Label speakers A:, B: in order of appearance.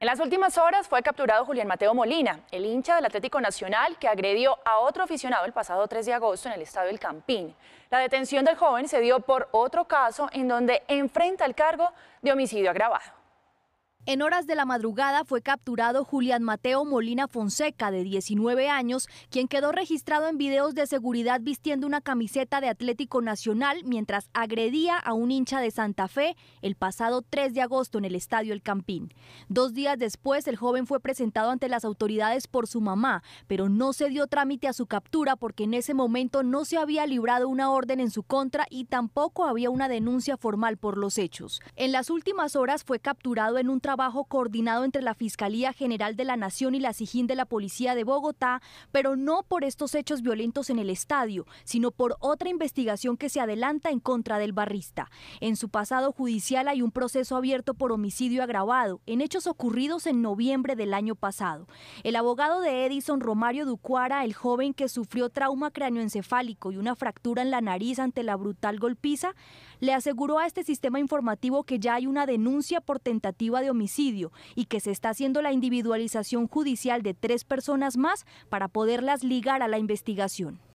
A: En las últimas horas fue capturado Julián Mateo Molina, el hincha del Atlético Nacional que agredió a otro aficionado el pasado 3 de agosto en el estadio El Campín. La detención del joven se dio por otro caso en donde enfrenta el cargo de homicidio agravado. En horas
B: de la madrugada fue capturado Julián Mateo Molina Fonseca, de 19 años, quien quedó registrado en videos de seguridad vistiendo una camiseta de Atlético Nacional mientras agredía a un hincha de Santa Fe el pasado 3 de agosto en el Estadio El Campín. Dos días después, el joven fue presentado ante las autoridades por su mamá, pero no se dio trámite a su captura porque en ese momento no se había librado una orden en su contra y tampoco había una denuncia formal por los hechos. En las últimas horas fue capturado en un trabajo trabajo coordinado entre la Fiscalía General de la Nación y la sigin de la Policía de Bogotá, pero no por estos hechos violentos en el estadio, sino por otra investigación que se adelanta en contra del barrista. En su pasado judicial hay un proceso abierto por homicidio agravado en hechos ocurridos en noviembre del año pasado. El abogado de Edison, Romario Ducuara, el joven que sufrió trauma cráneoencefálico y una fractura en la nariz ante la brutal golpiza, le aseguró a este sistema informativo que ya hay una denuncia por tentativa de homicidio y que se está haciendo la individualización judicial de tres personas más para poderlas ligar a la investigación.